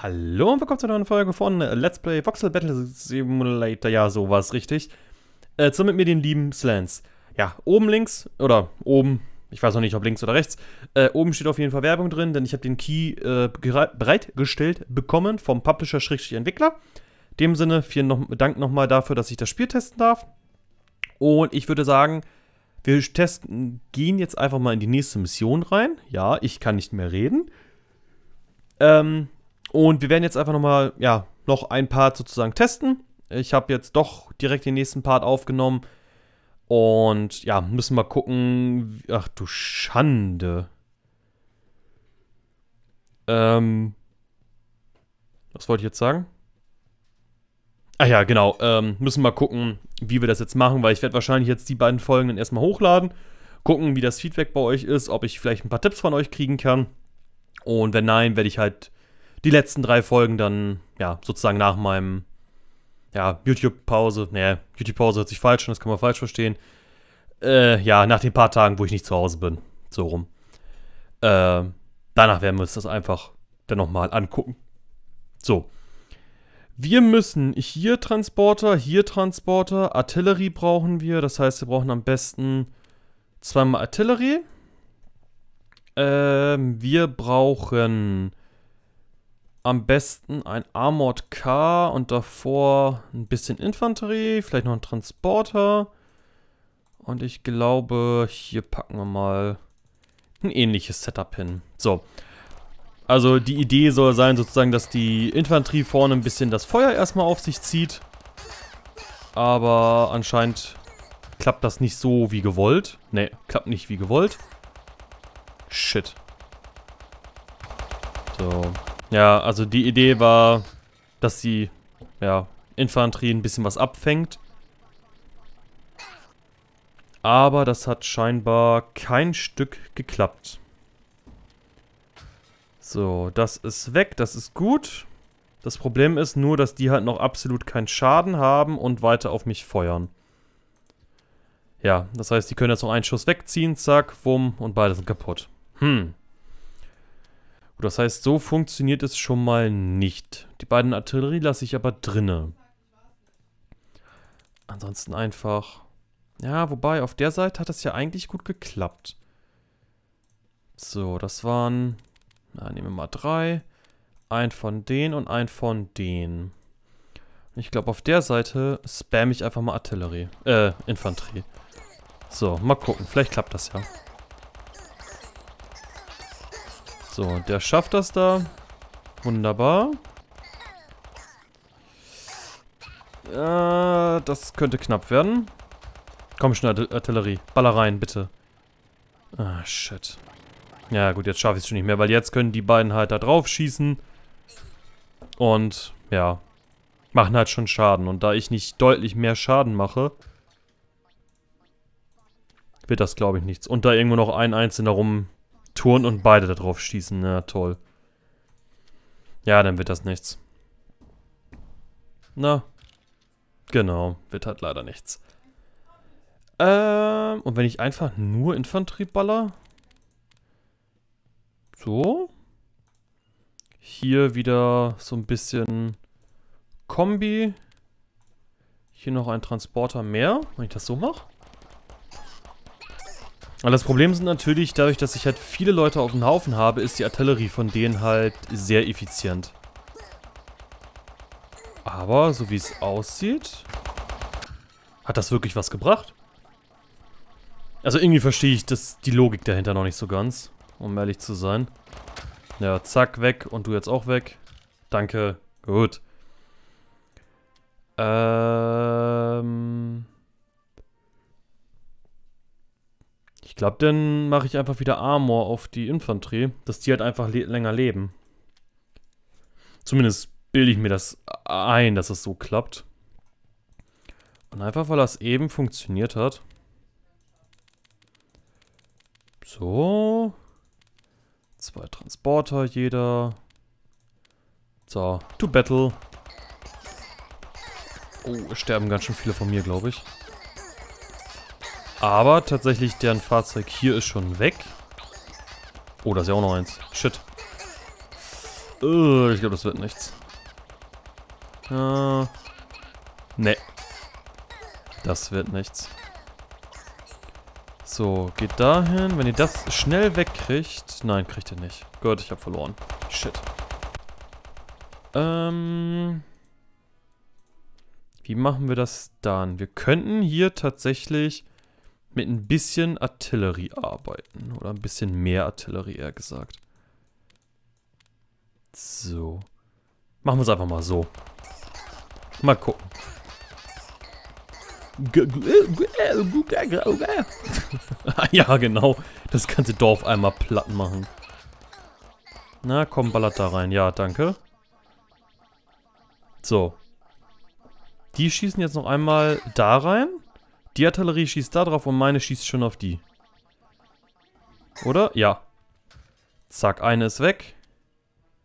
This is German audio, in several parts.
Hallo und willkommen zu einer neuen Folge von Let's Play Voxel Battle Simulator. Ja, sowas, richtig. Äh, zu mit mir den lieben Slants. Ja, oben links, oder oben, ich weiß noch nicht, ob links oder rechts, äh, oben steht auf jeden Fall Werbung drin, denn ich habe den Key äh, bereitgestellt bekommen vom Publisher-Entwickler. In dem Sinne, vielen noch, Dank nochmal dafür, dass ich das Spiel testen darf. Und ich würde sagen, wir testen, gehen jetzt einfach mal in die nächste Mission rein. Ja, ich kann nicht mehr reden. Ähm, und wir werden jetzt einfach nochmal, ja, noch ein Part sozusagen testen. Ich habe jetzt doch direkt den nächsten Part aufgenommen. Und ja, müssen mal gucken. Ach du Schande. Ähm. Was wollte ich jetzt sagen? Ach ja, genau. Ähm, müssen mal gucken, wie wir das jetzt machen, weil ich werde wahrscheinlich jetzt die beiden Folgen dann erstmal hochladen. Gucken, wie das Feedback bei euch ist, ob ich vielleicht ein paar Tipps von euch kriegen kann. Und wenn nein, werde ich halt die letzten drei Folgen dann, ja, sozusagen nach meinem, ja, YouTube-Pause, ne, YouTube-Pause hört sich falsch an, das kann man falsch verstehen. Äh, ja, nach den paar Tagen, wo ich nicht zu Hause bin, so rum. Äh, danach werden wir uns das einfach dann nochmal angucken. So. Wir müssen hier Transporter, hier Transporter, Artillerie brauchen wir. Das heißt, wir brauchen am besten zweimal Artillerie. Ähm, wir brauchen am besten ein Armored Car und davor ein bisschen Infanterie, vielleicht noch ein Transporter. Und ich glaube, hier packen wir mal ein ähnliches Setup hin. So. Also die Idee soll sein sozusagen, dass die Infanterie vorne ein bisschen das Feuer erstmal auf sich zieht. Aber anscheinend klappt das nicht so wie gewollt. Ne, klappt nicht wie gewollt. Shit. So. Ja, also die Idee war, dass die ja, Infanterie ein bisschen was abfängt. Aber das hat scheinbar kein Stück geklappt. So, das ist weg, das ist gut. Das Problem ist nur, dass die halt noch absolut keinen Schaden haben und weiter auf mich feuern. Ja, das heißt, die können jetzt noch einen Schuss wegziehen, zack, wumm, und beide sind kaputt. Hm. Das heißt, so funktioniert es schon mal nicht. Die beiden Artillerie lasse ich aber drinne. Ansonsten einfach... Ja, wobei, auf der Seite hat das ja eigentlich gut geklappt. So, das waren... Na, nehmen wir mal drei. Ein von denen und ein von denen. Ich glaube, auf der Seite spamme ich einfach mal Artillerie. Äh, Infanterie. So, mal gucken. Vielleicht klappt das ja. So, der schafft das da. Wunderbar. Äh, das könnte knapp werden. Komm schon, Artillerie. Baller rein, bitte. Ah, shit. Ja gut, jetzt schaffe ich es schon nicht mehr, weil jetzt können die beiden halt da drauf schießen. Und, ja. Machen halt schon Schaden. Und da ich nicht deutlich mehr Schaden mache, wird das, glaube ich, nichts. Und da irgendwo noch ein Einzelner rum Turn und beide da drauf schießen. Na toll. Ja, dann wird das nichts. Na. Genau, wird halt leider nichts. Ähm, und wenn ich einfach nur Infanterie baller? So. Hier wieder so ein bisschen Kombi. Hier noch ein Transporter mehr, wenn ich das so mache. Und das Problem sind natürlich, dadurch, dass ich halt viele Leute auf dem Haufen habe, ist die Artillerie von denen halt sehr effizient. Aber, so wie es aussieht, hat das wirklich was gebracht? Also irgendwie verstehe ich das, die Logik dahinter noch nicht so ganz, um ehrlich zu sein. Ja, zack, weg und du jetzt auch weg. Danke, gut. Äh... glaube, dann mache ich einfach wieder Armor auf die Infanterie, dass die halt einfach le länger leben. Zumindest bilde ich mir das ein, dass es das so klappt. Und einfach, weil das eben funktioniert hat. So. Zwei Transporter jeder. So, to battle. Oh, sterben ganz schön viele von mir, glaube ich. Aber tatsächlich, deren Fahrzeug hier ist schon weg. Oh, da ist ja auch noch eins. Shit. Uh, ich glaube, das wird nichts. Uh, ne. Das wird nichts. So, geht dahin. Wenn ihr das schnell wegkriegt... Nein, kriegt ihr nicht. Gott, ich habe verloren. Shit. Ähm... Wie machen wir das dann? Wir könnten hier tatsächlich mit ein bisschen Artillerie arbeiten. Oder ein bisschen mehr Artillerie, eher gesagt. So. Machen wir es einfach mal so. Mal gucken. ja, genau. Das ganze Dorf einmal platt machen. Na, komm, ballert da rein. Ja, danke. So. Die schießen jetzt noch einmal da rein. Die Artillerie schießt da drauf und meine schießt schon auf die. Oder? Ja. Zack, eine ist weg.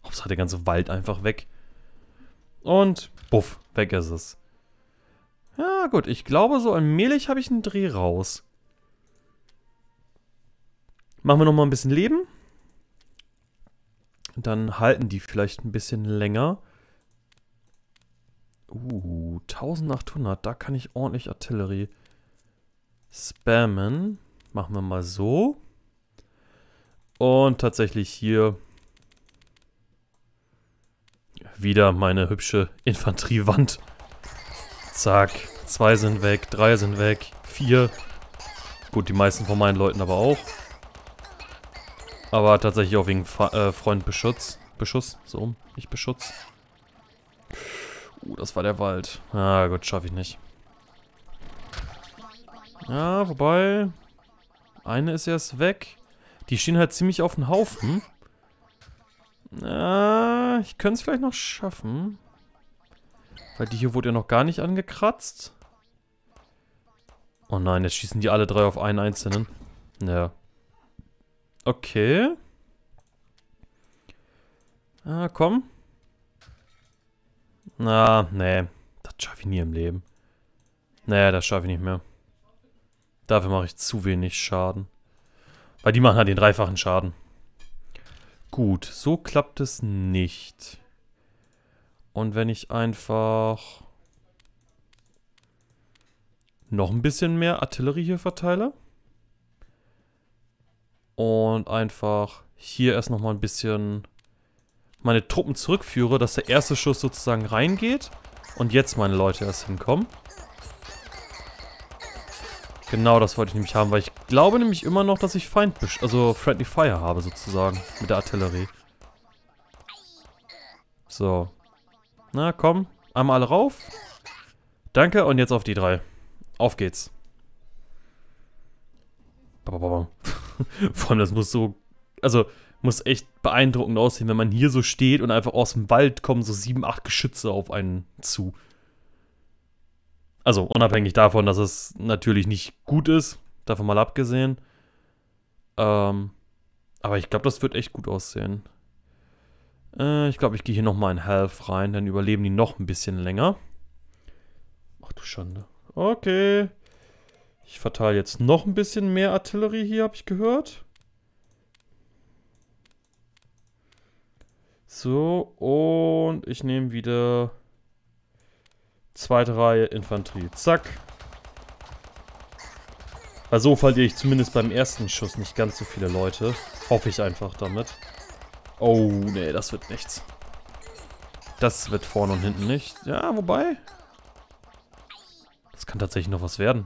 hat der ganze Wald einfach weg. Und buff, weg ist es. Ja gut, ich glaube so allmählich habe ich einen Dreh raus. Machen wir nochmal ein bisschen Leben. Dann halten die vielleicht ein bisschen länger. Uh, 1800, da kann ich ordentlich Artillerie spammen. Machen wir mal so. Und tatsächlich hier wieder meine hübsche Infanteriewand. Zack. Zwei sind weg, drei sind weg, vier. Gut, die meisten von meinen Leuten aber auch. Aber tatsächlich auch wegen Fa äh, Freundbeschutz. Beschuss, so nicht Beschutz. Uh, das war der Wald. Ah, gut, schaffe ich nicht. Ja, wobei... Eine ist erst weg. Die stehen halt ziemlich auf den Haufen. Ja, ich könnte es vielleicht noch schaffen. Weil die hier wurde ja noch gar nicht angekratzt. Oh nein, jetzt schießen die alle drei auf einen einzelnen. Ja. Okay. Ah, komm. Na, ah, nee. Das schaffe ich nie im Leben. Nee, das schaffe ich nicht mehr. Dafür mache ich zu wenig Schaden. Weil die machen halt den dreifachen Schaden. Gut, so klappt es nicht. Und wenn ich einfach noch ein bisschen mehr Artillerie hier verteile. Und einfach hier erst nochmal ein bisschen meine Truppen zurückführe, dass der erste Schuss sozusagen reingeht. Und jetzt meine Leute erst hinkommen. Genau, das wollte ich nämlich haben, weil ich glaube nämlich immer noch, dass ich Feindbesch... Also Friendly Fire habe sozusagen mit der Artillerie. So. Na, komm. Einmal alle rauf. Danke und jetzt auf die drei. Auf geht's. Vor allem, das muss so... Also, muss echt beeindruckend aussehen, wenn man hier so steht und einfach aus dem Wald kommen so sieben, acht Geschütze auf einen zu. Also unabhängig davon, dass es natürlich nicht gut ist, davon mal abgesehen. Ähm, aber ich glaube, das wird echt gut aussehen. Äh, ich glaube, ich gehe hier nochmal in Health rein, dann überleben die noch ein bisschen länger. Ach du Schande. Okay. Ich verteile jetzt noch ein bisschen mehr Artillerie hier, habe ich gehört. So, und ich nehme wieder Zweite Reihe Infanterie. Zack. Weil so verliere ich zumindest beim ersten Schuss nicht ganz so viele Leute. Hoffe ich einfach damit. Oh, nee, das wird nichts. Das wird vorne und hinten nicht. Ja, wobei... Das kann tatsächlich noch was werden.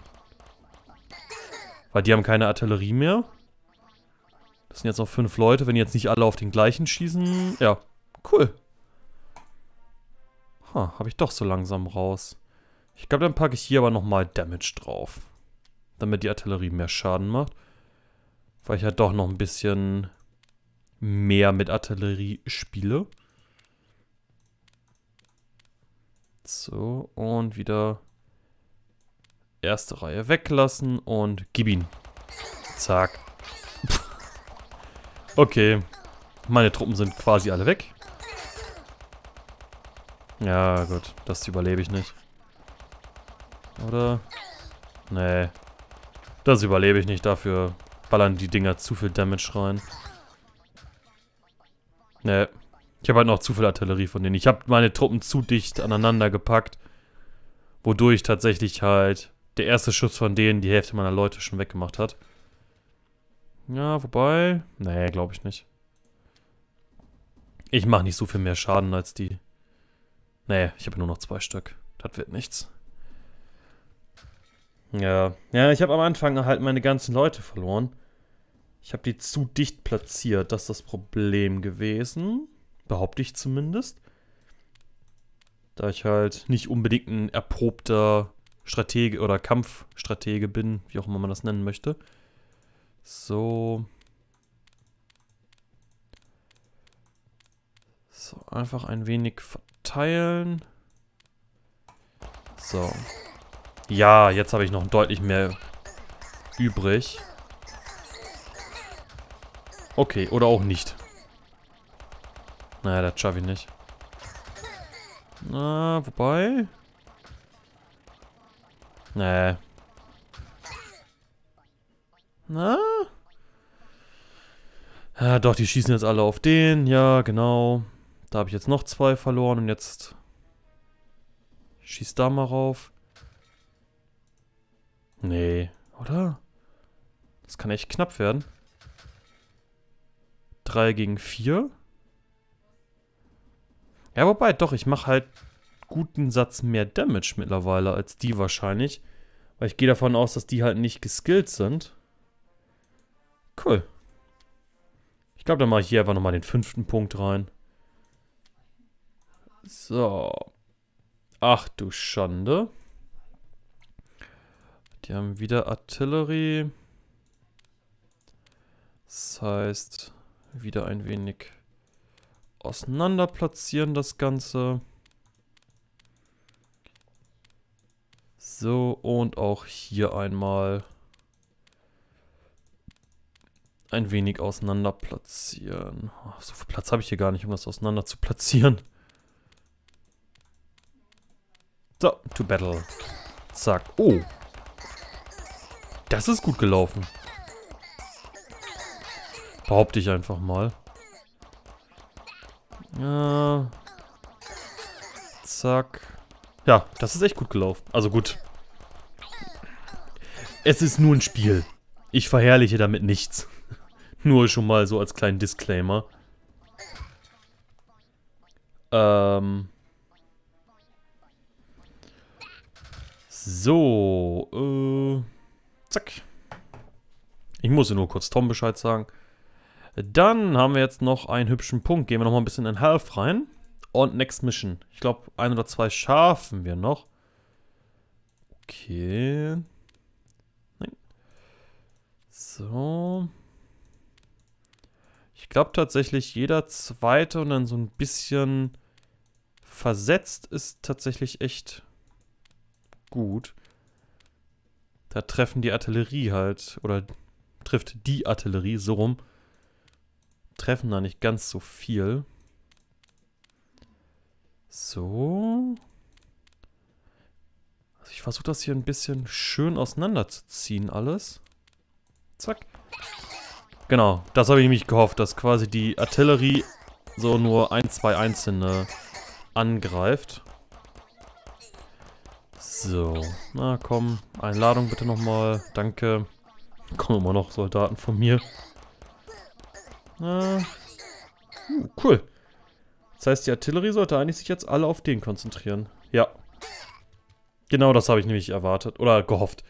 Weil die haben keine Artillerie mehr. Das sind jetzt noch fünf Leute. Wenn jetzt nicht alle auf den gleichen schießen... Ja, cool. cool. Ah, habe ich doch so langsam raus. Ich glaube, dann packe ich hier aber nochmal Damage drauf. Damit die Artillerie mehr Schaden macht. Weil ich halt doch noch ein bisschen mehr mit Artillerie spiele. So, und wieder erste Reihe weglassen und gib ihn. Zack. okay, meine Truppen sind quasi alle weg. Ja, gut. Das überlebe ich nicht. Oder? Nee. Das überlebe ich nicht. Dafür ballern die Dinger zu viel Damage rein. Nee. Ich habe halt noch zu viel Artillerie von denen. Ich habe meine Truppen zu dicht aneinander gepackt. Wodurch tatsächlich halt der erste Schuss von denen die Hälfte meiner Leute schon weggemacht hat. Ja, wobei... Nee, glaube ich nicht. Ich mache nicht so viel mehr Schaden als die. Nee, ich habe nur noch zwei Stück. Das wird nichts. Ja, ja, ich habe am Anfang halt meine ganzen Leute verloren. Ich habe die zu dicht platziert, das ist das Problem gewesen. Behaupte ich zumindest. Da ich halt nicht unbedingt ein erprobter Stratege oder Kampfstratege bin, wie auch immer man das nennen möchte. So. So, einfach ein wenig teilen. So. Ja, jetzt habe ich noch deutlich mehr übrig. Okay, oder auch nicht. Naja, das schaffe ich nicht. Na, wobei... Nee. Na? Ja, doch, die schießen jetzt alle auf den. Ja, genau. Da habe ich jetzt noch zwei verloren und jetzt schießt da mal rauf. Nee, oder? Das kann echt knapp werden. 3 gegen 4. Ja, wobei, doch, ich mache halt guten Satz mehr Damage mittlerweile als die wahrscheinlich. Weil ich gehe davon aus, dass die halt nicht geskillt sind. Cool. Ich glaube, dann mache ich hier einfach nochmal den fünften Punkt rein. So. Ach du Schande. Die haben wieder Artillerie. Das heißt, wieder ein wenig auseinander platzieren das Ganze. So, und auch hier einmal ein wenig auseinander platzieren. Ach, so viel Platz habe ich hier gar nicht, um das auseinander zu platzieren. So, to battle. Zack. Oh. Das ist gut gelaufen. Behaupte ich einfach mal. Ja. Zack. Ja, das ist echt gut gelaufen. Also gut. Es ist nur ein Spiel. Ich verherrliche damit nichts. Nur schon mal so als kleinen Disclaimer. Ähm. So, äh, zack. Ich muss nur kurz Tom Bescheid sagen. Dann haben wir jetzt noch einen hübschen Punkt. Gehen wir nochmal ein bisschen in Half rein. Und Next Mission. Ich glaube, ein oder zwei schaffen wir noch. Okay. Nein. So. Ich glaube tatsächlich, jeder zweite und dann so ein bisschen versetzt ist tatsächlich echt gut. Da treffen die Artillerie halt, oder trifft die Artillerie so rum, treffen da nicht ganz so viel. So. Also ich versuche das hier ein bisschen schön auseinanderzuziehen alles. Zack. Genau, das habe ich nämlich gehofft, dass quasi die Artillerie so nur ein, zwei einzelne äh, angreift. So, na komm, Einladung bitte nochmal, danke. Kommen immer noch Soldaten von mir. Na, uh, cool. Das heißt, die Artillerie sollte eigentlich sich jetzt alle auf den konzentrieren. Ja. Genau das habe ich nämlich erwartet, oder gehofft.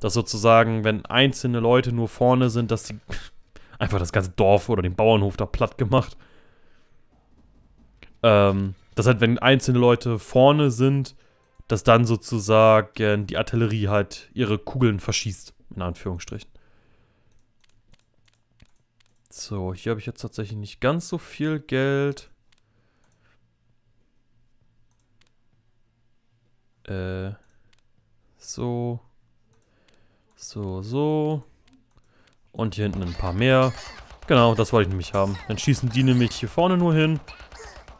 Dass sozusagen, wenn einzelne Leute nur vorne sind, dass die einfach das ganze Dorf oder den Bauernhof da platt gemacht. Ähm, dass halt, wenn einzelne Leute vorne sind, dass dann sozusagen die Artillerie halt ihre Kugeln verschießt, in Anführungsstrichen. So, hier habe ich jetzt tatsächlich nicht ganz so viel Geld. Äh, so, so, so. Und hier hinten ein paar mehr. Genau, das wollte ich nämlich haben. Dann schießen die nämlich hier vorne nur hin.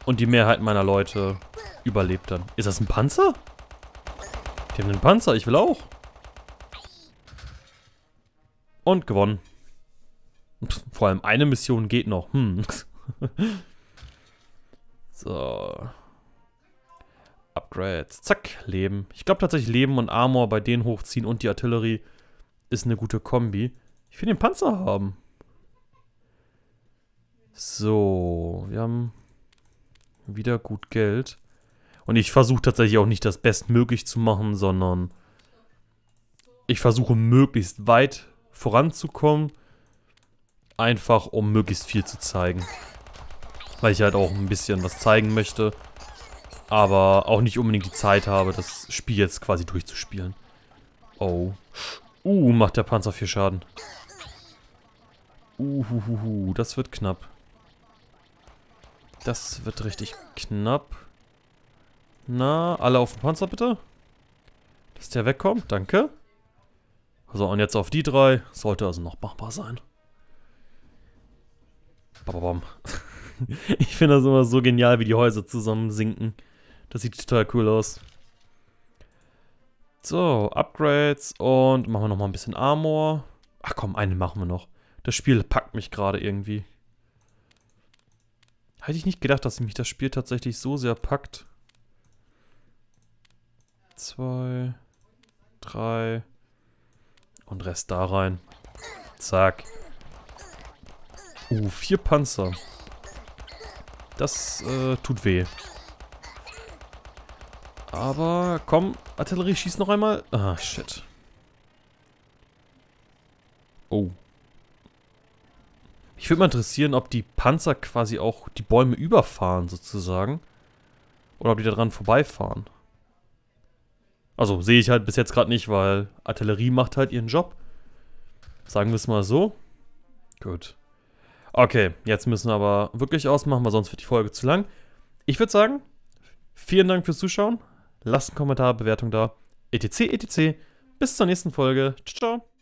Und die Mehrheit meiner Leute überlebt dann. Ist das ein Panzer? Die haben einen Panzer, ich will auch. Und gewonnen. Vor allem eine Mission geht noch. Hm. so. Upgrades. Zack, Leben. Ich glaube tatsächlich Leben und Armor bei denen hochziehen und die Artillerie ist eine gute Kombi. Ich will den Panzer haben. So, wir haben wieder gut Geld. Und ich versuche tatsächlich auch nicht das bestmöglich zu machen, sondern ich versuche möglichst weit voranzukommen. Einfach um möglichst viel zu zeigen. Weil ich halt auch ein bisschen was zeigen möchte. Aber auch nicht unbedingt die Zeit habe, das Spiel jetzt quasi durchzuspielen. Oh. Uh, macht der Panzer viel Schaden. Uhuhuhu, das wird knapp. Das wird richtig knapp. Na, alle auf den Panzer bitte. Dass der wegkommt, danke. So, und jetzt auf die drei. Sollte also noch machbar sein. Bababam. ich finde das immer so genial, wie die Häuser zusammensinken. Das sieht total cool aus. So, Upgrades und machen wir nochmal ein bisschen Armor. Ach komm, einen machen wir noch. Das Spiel packt mich gerade irgendwie. Hätte ich nicht gedacht, dass mich das Spiel tatsächlich so sehr packt zwei, drei und Rest da rein. Zack. Uh, vier Panzer. Das äh, tut weh. Aber komm, Artillerie schießt noch einmal. Ah, shit. Oh. Ich würde mal interessieren, ob die Panzer quasi auch die Bäume überfahren, sozusagen. Oder ob die da dran vorbeifahren. Also sehe ich halt bis jetzt gerade nicht, weil Artillerie macht halt ihren Job. Sagen wir es mal so. Gut. Okay, jetzt müssen wir aber wirklich ausmachen, weil sonst wird die Folge zu lang. Ich würde sagen, vielen Dank fürs Zuschauen. Lasst einen Kommentar, Bewertung da. ETC, ETC. Bis zur nächsten Folge. Ciao. ciao.